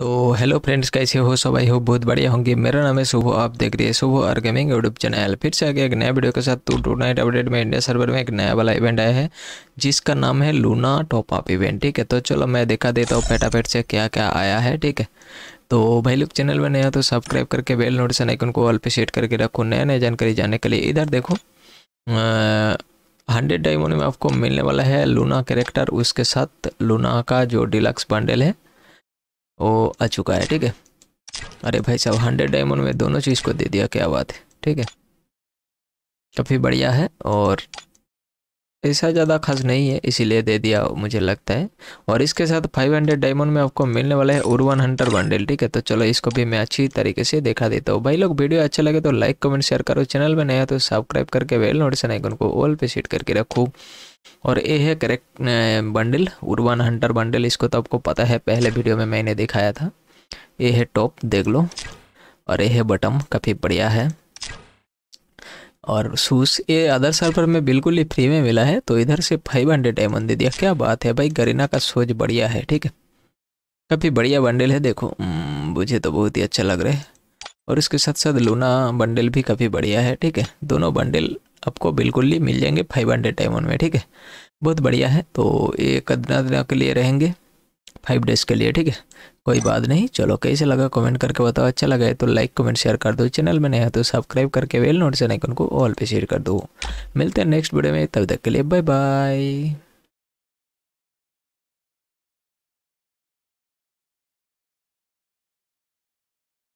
तो hello friends कैसे हो सब आई हो बहुत बढ़िया होंगे मेरा नाम है सुबह आप देख रहे हैं सुबह और गेमिंग यूट्यूब चैनल फिर से आगे एक नया वीडियो के साथ तो टू नाइट अपडेट में इंडिया सर्वर में एक नया वाला इवेंट आया है जिसका नाम है लूना टॉप अप इवेंट ठीक है तो चलो मैं दिखा देता हूँ फटाफट से क्या क्या आया है ठीक है तो भाई लोग चैनल में नया तो सब्सक्राइब करके बेल नोटिस आइकन को ऑल पे सेट करके रखो नया नया जानकारी जानने के लिए इधर देखो हंड्रेड डायमंड में आपको मिलने वाला है लूना कैरेक्टर उसके साथ लूना का जो डिलक्स बंडल है वो आ चुका है ठीक है अरे भाई साहब हंड्रेड डायमंड में दोनों चीज़ को दे दिया क्या बात है ठीक है काफ़ी बढ़िया है और ऐसा ज़्यादा खास नहीं है इसीलिए दे दिया मुझे लगता है और इसके साथ 500 डायमंड में आपको मिलने वाला है उर्वन हंटर बंडल ठीक है तो चलो इसको भी मैं अच्छी तरीके से देखा देता हूँ भाई लोग वीडियो अच्छा लगे तो लाइक कमेंट शेयर करो चैनल में नया तो सब्सक्राइब करके वेल नोटिसन आइकन को ऑल पे सीट करके रखो और ये है correct bundle urban hunter bundle इसको तो आपको पता है पहले वीडियो में मैंने दिखाया था ये है टॉप देख लो और ये है बटम काफ़ी बढ़िया है और शूज़ ये अदर सर्वर में बिल्कुल ही फ्री में मिला है तो इधर से फाइव हंड्रेड एम दे दिया क्या बात है भाई गरीना का सोच बढ़िया है ठीक है काफ़ी बढ़िया बंडल है देखो हम्म, मुझे तो बहुत ही अच्छा लग रहा है और इसके साथ साथ लूना बंडल भी काफ़ी बढ़िया है ठीक है दोनों बंडल आपको बिल्कुल ही मिल जाएंगे फाइव हंड्रेड एम में ठीक है बहुत बढ़िया है तो ये कदना के लिए रहेंगे फाइव डेज के लिए ठीक है कोई बात नहीं चलो कैसे लगा कमेंट करके बताओ अच्छा लगा है तो लाइक कमेंट शेयर कर दो चैनल में नया तो सब्सक्राइब करके वेल नोटिफिकेशन आइकन को ऑल पे शेयर कर दो मिलते हैं नेक्स्ट वीडियो में तब तक के लिए बाय बाय